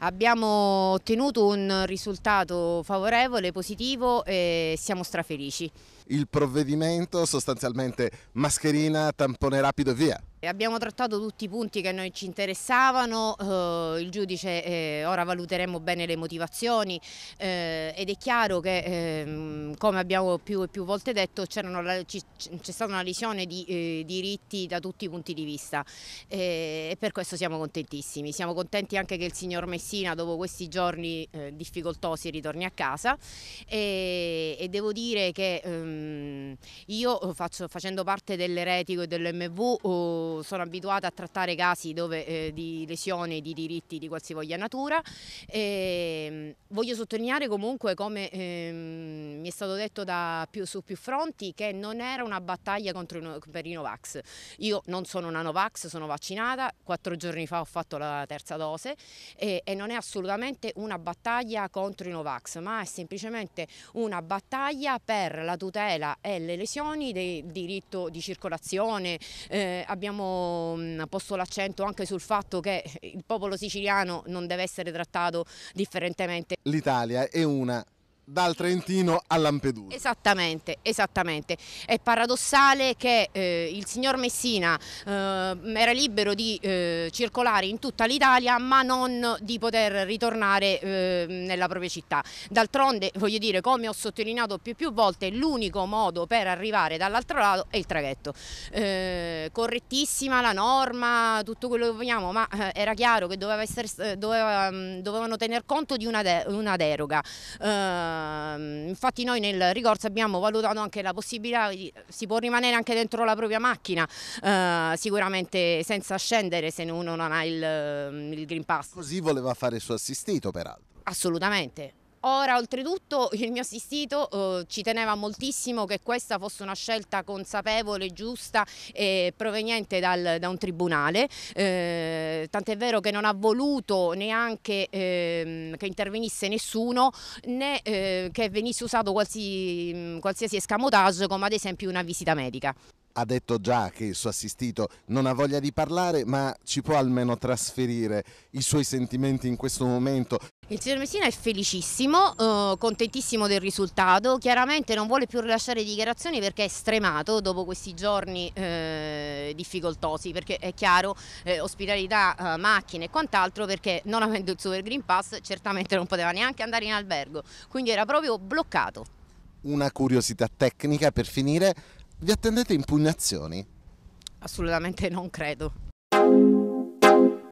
Abbiamo ottenuto un risultato favorevole, positivo e siamo strafelici. Il provvedimento sostanzialmente mascherina, tampone rapido e via. Abbiamo trattato tutti i punti che a noi ci interessavano, eh, il giudice eh, ora valuteremo bene le motivazioni eh, ed è chiaro che ehm, come abbiamo più e più volte detto c'è stata una lesione di eh, diritti da tutti i punti di vista eh, e per questo siamo contentissimi, siamo contenti anche che il signor Messina dopo questi giorni eh, difficoltosi ritorni a casa e, e devo dire che ehm, io faccio, facendo parte dell'eretico e dell'MV oh, sono abituata a trattare casi dove, eh, di lesione di diritti di qualsivoglia natura. E, ehm, voglio sottolineare comunque come ehm, mi è stato detto più, su più fronti che non era una battaglia contro, per i Novax. Io non sono una Novax, sono vaccinata, quattro giorni fa ho fatto la terza dose e, e non è assolutamente una battaglia contro i Novax, ma è semplicemente una battaglia per la tutela e le lesioni del diritto di circolazione. Eh, abbiamo abbiamo posto l'accento anche sul fatto che il popolo siciliano non deve essere trattato differentemente. L'Italia è una dal Trentino a Lampedusa. Esattamente, esattamente. È paradossale che eh, il signor Messina eh, era libero di eh, circolare in tutta l'Italia ma non di poter ritornare eh, nella propria città. D'altronde, voglio dire, come ho sottolineato più e più volte, l'unico modo per arrivare dall'altro lato è il traghetto. Eh, correttissima la norma, tutto quello che vogliamo, ma eh, era chiaro che doveva essere, doveva, mm, dovevano tener conto di una, de una deroga Ehm, infatti noi nel ricorso abbiamo valutato anche la possibilità, di, si può rimanere anche dentro la propria macchina, eh, sicuramente senza scendere se uno non ha il, il Green Pass. Così voleva fare il suo assistito peraltro. Assolutamente, Ora oltretutto il mio assistito eh, ci teneva moltissimo che questa fosse una scelta consapevole, giusta e proveniente dal, da un tribunale, eh, tant'è vero che non ha voluto neanche eh, che intervenisse nessuno né eh, che venisse usato qualsiasi, qualsiasi escamotage come ad esempio una visita medica ha detto già che il suo assistito non ha voglia di parlare, ma ci può almeno trasferire i suoi sentimenti in questo momento, il signor Messina è felicissimo, eh, contentissimo del risultato, chiaramente non vuole più rilasciare dichiarazioni perché è stremato dopo questi giorni eh, difficoltosi, perché è chiaro eh, ospitalità, macchine e quant'altro, perché non avendo il Super Green Pass certamente non poteva neanche andare in albergo, quindi era proprio bloccato. Una curiosità tecnica per finire, vi attendete impugnazioni? Assolutamente non credo.